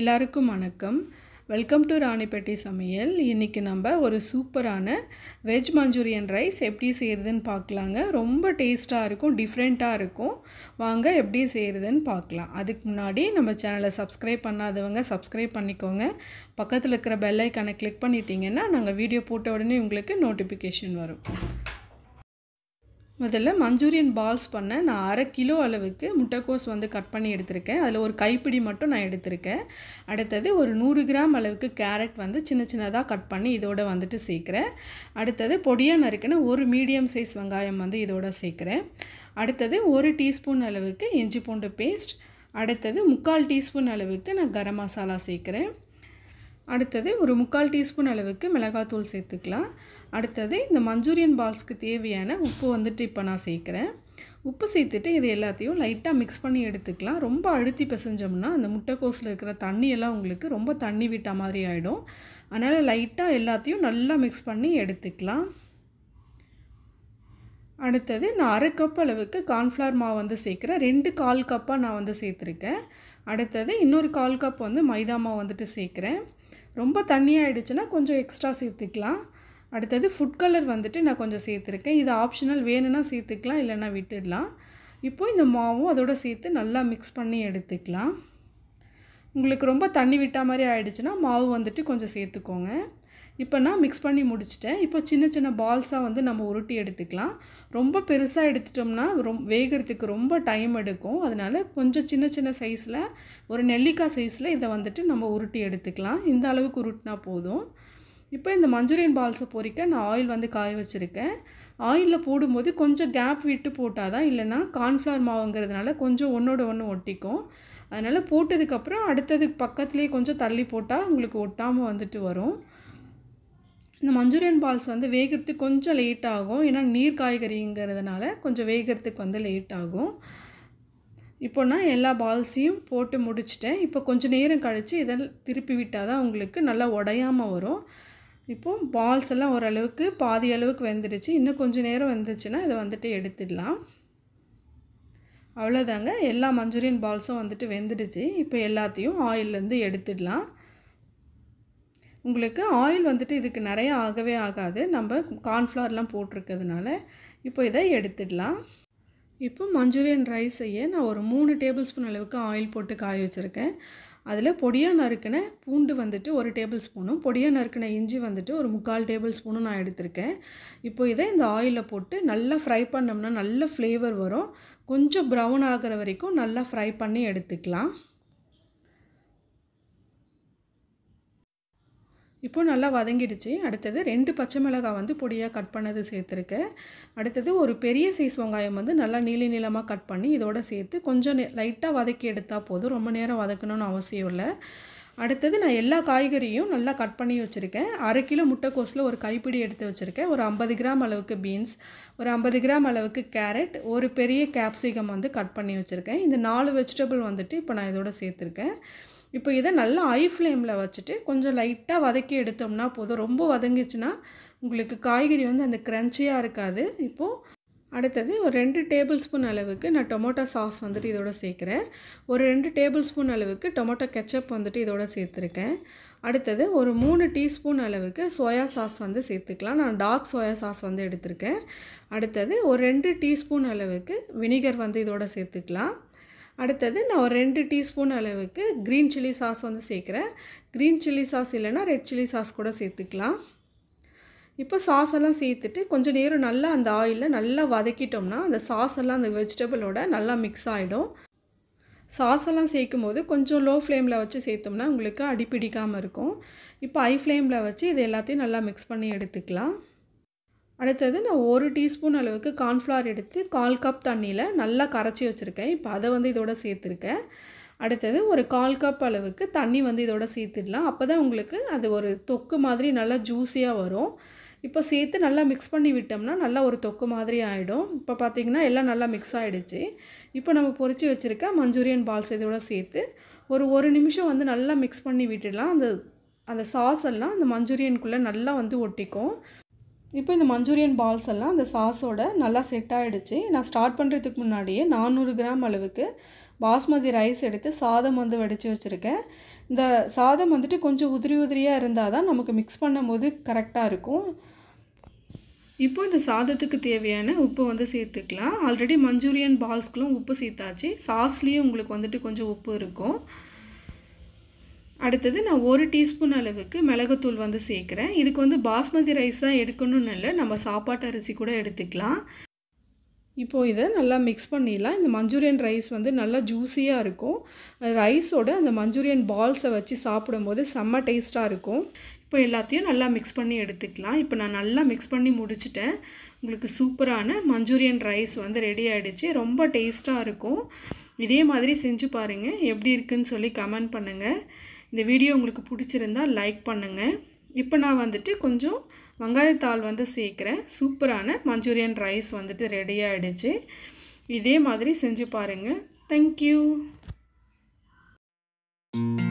எல்லாருக்கும் வணக்கம் welcome to Ranipatti சமையல் இன்றைக்கி நம்ம ஒரு சூப்பரான வெஜ் மஞ்சூரியன் ரைஸ் எப்படி செய்கிறதுன்னு பார்க்கலாங்க ரொம்ப டேஸ்ட்டாக இருக்கும் டிஃப்ரெண்ட்டாக இருக்கும் வாங்க எப்படி செய்கிறதுன்னு பார்க்கலாம் அதுக்கு முன்னாடி நம்ம சேனலை சப்ஸ்கிரைப் பண்ணாதவங்க சப்ஸ்கிரைப் பண்ணிக்கோங்க பக்கத்தில் இருக்கிற பெல்லைக்கானை கிளிக் பண்ணிட்டீங்கன்னா நாங்கள் வீடியோ போட்ட உடனே உங்களுக்கு நோட்டிஃபிகேஷன் வரும் முதல்ல மஞ்சூரியன் பால்ஸ் பண்ண நான் அரை கிலோ அளவுக்கு முட்டைக்கோஸ் வந்து கட் பண்ணி எடுத்திருக்கேன் அதில் ஒரு கைப்பிடி மட்டும் நான் எடுத்திருக்கேன் அடுத்தது ஒரு நூறு கிராம் அளவுக்கு கேரட் வந்து சின்ன சின்னதாக கட் பண்ணி இதோட வந்துட்டு சேர்க்குறேன் அடுத்தது பொடியாக நறுக்கின ஒரு மீடியம் சைஸ் வெங்காயம் வந்து இதோட சேர்க்குறேன் அடுத்தது ஒரு டீஸ்பூன் அளவுக்கு இஞ்சி பூண்டு பேஸ்ட் அடுத்தது முக்கால் டீஸ்பூன் அளவுக்கு நான் கரம் மசாலா சேர்க்குறேன் அடுத்தது ஒரு முக்கால் டீஸ்பூன் அளவுக்கு மிளகாத்தூள் சேர்த்துக்கலாம் அடுத்தது இந்த மஞ்சூரியன் பால்ஸ்க்கு தேவையான உப்பு வந்துட்டு இப்போ நான் சேர்க்குறேன் உப்பு சேர்த்துட்டு இது எல்லாத்தையும் லைட்டாக மிக்ஸ் பண்ணி எடுத்துக்கலாம் ரொம்ப அழுத்தி பிசைஞ்சோம்னா அந்த முட்டைக்கோஸில் இருக்கிற தண்ணியெல்லாம் உங்களுக்கு ரொம்ப தண்ணி விட்ட மாதிரி ஆகிடும் அதனால் லைட்டாக எல்லாத்தையும் நல்லா மிக்ஸ் பண்ணி எடுத்துக்கலாம் அடுத்தது நான் அரை கப் அளவுக்கு கார்ன்ஃப்ளவர் மாவு வந்து சேர்க்குறேன் ரெண்டு கால் கப்பாக நான் வந்து சேர்த்துருக்கேன் அடுத்தது இன்னொரு கால் கப் வந்து மைதா மாவு வந்துட்டு சேர்க்குறேன் ரொம்ப தண்ணியாகிடுச்சுன்னா கொஞ்சம் எக்ஸ்ட்ரா சேர்த்துக்கலாம் அடுத்தது ஃபுட் கலர் வந்துட்டு நான் கொஞ்சம் சேர்த்துருக்கேன் இது ஆப்ஷனல் வேணும்னா சேர்த்துக்கலாம் இல்லைன்னா விட்டுடலாம் இப்போது இந்த மாவும் அதோடு சேர்த்து நல்லா மிக்ஸ் பண்ணி எடுத்துக்கலாம் உங்களுக்கு ரொம்ப தண்ணி விட்டா மாதிரி ஆகிடுச்சுன்னா மாவு வந்துட்டு கொஞ்சம் சேர்த்துக்கோங்க இப்போ நான் மிக்ஸ் பண்ணி முடிச்சிட்டேன் இப்போ சின்ன சின்ன பால்ஸாக வந்து நம்ம உருட்டி எடுத்துக்கலாம் ரொம்ப பெருசாக எடுத்துட்டோம்னா ரொம் வேகிறதுக்கு ரொம்ப டைம் எடுக்கும் அதனால் கொஞ்சம் சின்ன சின்ன சைஸில் ஒரு நெல்லிக்காய் சைஸில் இதை வந்துட்டு நம்ம உருட்டி எடுத்துக்கலாம் இந்த அளவுக்கு உருட்டினா போதும் இப்போ இந்த மஞ்சூரியன் பால்ஸை பொறிக்க நான் ஆயில் வந்து காய வச்சுருக்கேன் ஆயிலில் போடும்போது கொஞ்சம் கேப் விட்டு போட்டால் தான் இல்லைனா கார்ன்ஃப்ளவர் மாவுங்கிறதுனால கொஞ்சம் ஒன்றோட ஒன்று ஒட்டிக்கும் அதனால் போட்டதுக்கப்புறம் அடுத்தது பக்கத்துலேயே கொஞ்சம் தள்ளி போட்டால் உங்களுக்கு ஒட்டாமல் வந்துட்டு வரும் இந்த மஞ்சூரியன் பால்ஸ் வந்து வேகிறதுக்கு கொஞ்சம் லேட் ஆகும் ஏன்னா நீர் காய்கறிங்கிறதுனால கொஞ்சம் வேகிறதுக்கு வந்து லேட் ஆகும் இப்போ நான் எல்லா பால்ஸையும் போட்டு முடிச்சிட்டேன் இப்போ கொஞ்சம் நேரம் கழித்து இதை திருப்பி விட்டால் தான் உங்களுக்கு நல்லா உடையாமல் வரும் இப்போது பால்ஸ் எல்லாம் ஓரளவுக்கு பாதி அளவுக்கு வெந்துடுச்சு இன்னும் கொஞ்சம் நேரம் வந்துச்சுன்னா இதை வந்துட்டு எடுத்துடலாம் அவ்வளோதாங்க எல்லா மஞ்சூரியன் பால்ஸும் வந்துட்டு வெந்துடுச்சு இப்போ எல்லாத்தையும் ஆயிலேருந்து எடுத்துடலாம் உங்களுக்கு ஆயில் வந்துட்டு இதுக்கு நிறைய ஆகவே ஆகாது நம்ம கார்ன்ஃப்ளவர்லாம் போட்டிருக்கிறதுனால இப்போ இதை எடுத்துடலாம் இப்போ மஞ்சூரியன் ரைஸ் செய்ய நான் ஒரு மூணு டேபிள் ஸ்பூன் அளவுக்கு ஆயில் போட்டு காய வச்சுருக்கேன் அதில் பொடியாக நறுக்கின பூண்டு வந்துட்டு ஒரு டேபிள் ஸ்பூனும் பொடியாக நறுக்கின இஞ்சி வந்துட்டு ஒரு முக்கால் டேபிள் ஸ்பூனும் நான் எடுத்திருக்கேன் இப்போ இதை இந்த ஆயிலில் போட்டு நல்லா ஃப்ரை பண்ணோம்னா நல்ல ஃப்ளேவர் வரும் கொஞ்சம் ப்ரௌன் ஆகிற வரைக்கும் நல்லா ஃப்ரை பண்ணி எடுத்துக்கலாம் இப்போது நல்லா வதங்கிடுச்சு அடுத்தது ரெண்டு பச்சை மிளகாய் வந்து பொடியாக கட் பண்ணது சேர்த்துருக்கேன் அடுத்தது ஒரு பெரிய சைஸ் வெங்காயம் வந்து நல்லா நீளி நீளமாக கட் பண்ணி இதோட சேர்த்து கொஞ்சம் லைட்டாக வதக்கி எடுத்தால் போதும் ரொம்ப நேரம் வதக்கணும்னு அவசியம் இல்லை அடுத்தது நான் எல்லா காய்கறியும் நல்லா கட் பண்ணி வச்சுருக்கேன் அரை கிலோ முட்டைக்கோஸில் ஒரு கைப்பிடி எடுத்து வச்சுருக்கேன் ஒரு ஐம்பது கிராம் அளவுக்கு பீன்ஸ் ஒரு ஐம்பது கிராம் அளவுக்கு கேரட் ஒரு பெரிய கேப்சிகம் வந்து கட் பண்ணி வச்சுருக்கேன் இந்த நாலு வெஜிடபிள் வந்துட்டு இப்போ நான் இதோட சேர்த்துருக்கேன் இப்போ இதை நல்லா ஐ ஃப்ளேமில் வச்சுட்டு கொஞ்சம் லைட்டாக வதக்கி எடுத்தோம்னா போதும் ரொம்ப வதங்கிச்சுன்னா உங்களுக்கு காய்கறி வந்து அந்த க்ரன்ச்சியாக இருக்காது இப்போது அடுத்தது ஒரு ரெண்டு டேபிள் ஸ்பூன் அளவுக்கு நான் டொமோட்டோ சாஸ் வந்துட்டு இதோட சேர்க்குறேன் ஒரு ரெண்டு டேபிள் ஸ்பூன் அளவுக்கு டொமோட்டோ கெச்சப் வந்துட்டு இதோட சேர்த்துருக்கேன் அடுத்தது ஒரு மூணு டீஸ்பூன் அளவுக்கு சோயா சாஸ் வந்து சேர்த்துக்கலாம் நான் டார்க் சோயா சாஸ் வந்து எடுத்திருக்கேன் அடுத்தது ஒரு ரெண்டு டீஸ்பூன் அளவுக்கு வினிகர் வந்து இதோட சேர்த்துக்கலாம் அடுத்தது நான் ஒரு ரெண்டு டீஸ்பூன் அளவுக்கு க்ரீன் சில்லி சாஸ் வந்து சேர்க்குறேன் க்ரீன் சில்லி சாஸ் இல்லைனா ரெட் சில்லி சாஸ் கூட சேர்த்துக்கலாம் இப்போ சாஸ் எல்லாம் சேர்த்துட்டு கொஞ்சம் நேரம் நல்லா அந்த ஆயிலில் நல்லா வதக்கிட்டோம்னா அந்த சாஸ் எல்லாம் அந்த வெஜிடபிளோட நல்லா மிக்ஸ் ஆகிடும் சாஸ் எல்லாம் சேர்க்கும் போது கொஞ்சம் லோ ஃப்ளேமில் வச்சு சேர்த்தோம்னா உங்களுக்கு அடிப்பிடிக்காமல் இருக்கும் இப்போ ஹை ஃப்ளேமில் வச்சு இது எல்லாத்தையும் நல்லா மிக்ஸ் பண்ணி எடுத்துக்கலாம் அடுத்தது நான் ஒரு டீஸ்பூன் அளவுக்கு கார்ன்ஃப்ளவர் எடுத்து கால் கப் தண்ணியில் நல்லா கரைச்சி வச்சுருக்கேன் இப்போ அதை வந்து இதோட சேர்த்துருக்கேன் அடுத்தது ஒரு கால் கப் அளவுக்கு தண்ணி வந்து இதோட சேர்த்துடலாம் அப்போ தான் உங்களுக்கு அது ஒரு தொக்கு மாதிரி நல்லா ஜூஸியாக வரும் இப்போ சேர்த்து நல்லா மிக்ஸ் பண்ணி விட்டோம்னா நல்லா ஒரு தொக்கு மாதிரி ஆகிடும் இப்போ பார்த்திங்கன்னா எல்லாம் நல்லா மிக்ஸ் ஆகிடுச்சு இப்போ நம்ம பொறிச்சு வச்சுருக்க மஞ்சூரியன் பால்ஸ் இதோட சேர்த்து ஒரு ஒரு நிமிஷம் வந்து நல்லா மிக்ஸ் பண்ணி விட்டுடலாம் அந்த அந்த சாஸ் எல்லாம் அந்த மஞ்சூரியனுக்குள்ளே நல்லா வந்து ஒட்டிக்கும் இப்போ இந்த மஞ்சூரியன் பால்ஸ் எல்லாம் அந்த சாஸோட நல்லா செட் ஆகிடுச்சு நான் ஸ்டார்ட் பண்ணுறதுக்கு முன்னாடியே நானூறு கிராம் அளவுக்கு பாஸ்மதி ரைஸ் எடுத்து சாதம் வந்து வடித்து வச்சுருக்கேன் இந்த சாதம் வந்துட்டு கொஞ்சம் உதிரி உதிரியாக இருந்தால் தான் நமக்கு மிக்ஸ் பண்ணும்போது கரெக்டாக இருக்கும் இப்போ இந்த சாதத்துக்கு தேவையான உப்பு வந்து சேர்த்துக்கலாம் ஆல்ரெடி மஞ்சூரியன் பால்ஸ்க்குலாம் உப்பு சேர்த்தாச்சு சாஸ்லேயும் உங்களுக்கு வந்துட்டு கொஞ்சம் உப்பு இருக்கும் அடுத்தது நான் ஒரு டீஸ்பூன் அளவுக்கு மிளகுத்தூள் வந்து சேர்க்குறேன் இதுக்கு வந்து பாஸ்மதி ரைஸ் தான் எடுக்கணும்னு இல்லை நம்ம சாப்பாட்டு அரிசி கூட எடுத்துக்கலாம் இப்போது இதை நல்லா மிக்ஸ் பண்ணிடலாம் இந்த மஞ்சூரியன் ரைஸ் வந்து நல்லா ஜூஸியாக இருக்கும் ரைஸோட அந்த மஞ்சூரியன் பால்ஸை வச்சு சாப்பிடும்போது செம்ம டேஸ்ட்டாக இருக்கும் இப்போ எல்லாத்தையும் நல்லா மிக்ஸ் பண்ணி எடுத்துக்கலாம் இப்போ நான் நல்லா மிக்ஸ் பண்ணி முடிச்சிட்டேன் உங்களுக்கு சூப்பரான மஞ்சூரியன் ரைஸ் வந்து ரெடி ஆகிடுச்சு ரொம்ப டேஸ்ட்டாக இருக்கும் இதே மாதிரி செஞ்சு பாருங்கள் எப்படி இருக்குன்னு சொல்லி கமெண்ட் பண்ணுங்கள் இந்த வீடியோ உங்களுக்கு பிடிச்சிருந்தால் லைக் பண்ணுங்கள் இப்போ நான் வந்துட்டு கொஞ்சம் வெங்காயத்தாள் வந்து சேர்க்குறேன் சூப்பரான மஞ்சூரியன் ரைஸ் வந்துட்டு ரெடி இதே மாதிரி செஞ்சு பாருங்கள் தேங்க்யூ thank you